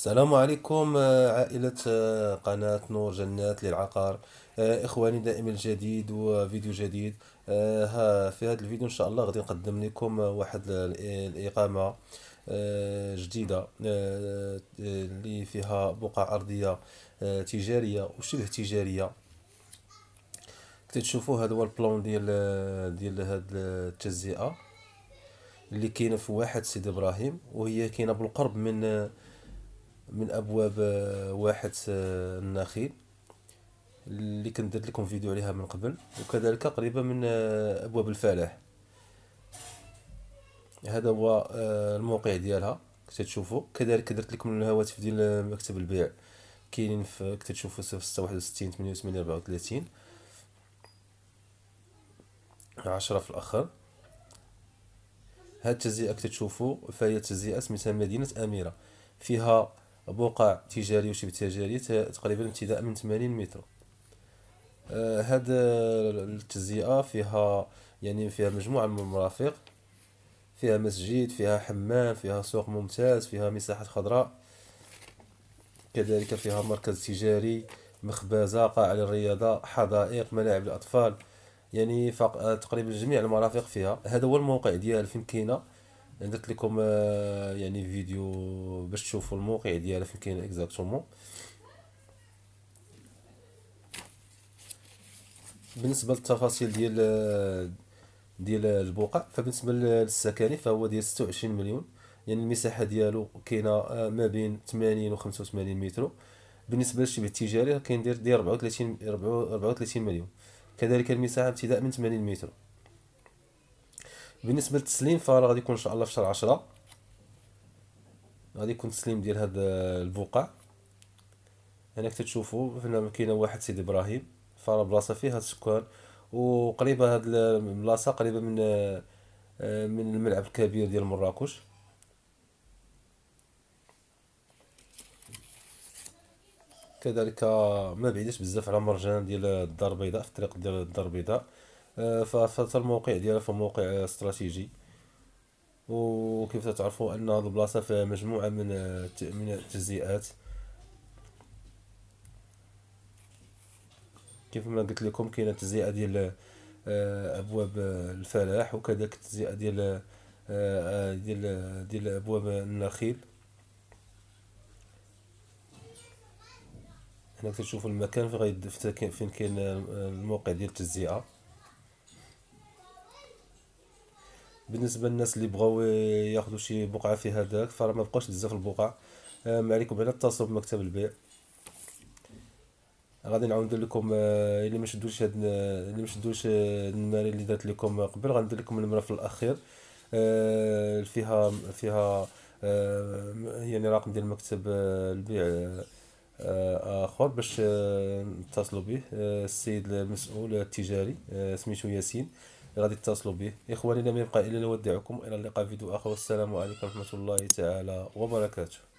السلام عليكم آه، عائلة آه، قناة نور جنات للعقار آه، إخواني دائما الجديد وفيديو جديد ها في هذا الفيديو إن شاء الله غادي نقدم لكم واحد الإقامة جديدة اللي فيها بقع أرضية تجارية وشبه تجارية تشوفوا هذا هو البلون ديال ديال هاد التجزئة اللي كاينه في واحد سيدي ابراهيم وهي كاينه بالقرب من من ابواب آه، واحد آه، النخيل اللي كنت درت لكم فيديو عليها من قبل وكذلك قريبة من آه، ابواب الفلاح هذا هو الموقع ديالها كتشوفوا كذلك درت لكم الهواتف ديال مكتب البيع كاينين في كتشوفوا 061 88 34 عشرة في الاخر هاد التجزئه كتشوفوا فهي تجزئه سميتها مدينه اميره فيها بقع تجاري وشبه تجارية تقريبا ابتداء من 80 متر آه، هاد التجزئة فيها يعني فيها مجموعة من المرافق فيها مسجد فيها حمام فيها سوق ممتاز فيها مساحات خضراء كذلك فيها مركز تجاري مخبزة قاعة للرياضة حدائق ملاعب الأطفال يعني آه، تقريبا جميع المرافق فيها هذا هو الموقع ديال فين كاينه درت لكم آه، يعني فيديو باش تشوفوا الموقع ديالها فين كاين اكزاكتومون بالنسبه للتفاصيل ديال آه، ديال البقع فبالنسبه للسكاني فهو ديال 26 مليون يعني المساحه ديالو كاينه آه، ما بين 80 و 85 متر بالنسبه للشبه التجاري كاين ديال 34 34 مليون كذلك المساحه ابتداء من 80 متر بالنسبه للتسليم فراه غادي يكون ان شاء الله في شهر 10 غادي يكون التسليم ديال هاد البقع هناك يعني تتشوفوا هنا كاينه واحد سيدي ابراهيم فراه بلاصه فيها السكان وقريبه هاد البلاصه قريبه من آه، من الملعب الكبير ديال مراكش كذلك ما بعيدش بزاف على مرجان ديال الدار البيضاء في الطريق ديال الدار البيضاء آه، فالموقع ديالها موقع استراتيجي وكيف تعرفوا ان هذه البلاصه فيها مجموعه من آه، من التجزئات كيف ما قلت لكم كاينه التجزئه ديال آه، ابواب الفلاح وكذلك التجزئه ديال ديال ديال ابواب النخيل هنا كتشوفوا المكان فين كاين الموقع ديال التجزئه بالنسبه للناس اللي بغاو ياخذوا شي بقعه في هذاك فراه ما بقاش بزاف البقع ما عليكم هنا اتصلوا بمكتب البيع غادي نعاود لكم آه، اللي ما شدوش هاد اللي ما شدوش النماري اللي درت لكم قبل غندير لكم النمره في الاخير آه، فيها فيها آه، يعني رقم ديال مكتب البيع اخر باش نتصلوا به السيد المسؤول التجاري سميتو ياسين اللي غادي تتصلوا به اخواني لم يبقى الا نودعكم الى اللقاء فيديو اخر والسلام عليكم ورحمه الله تعالى وبركاته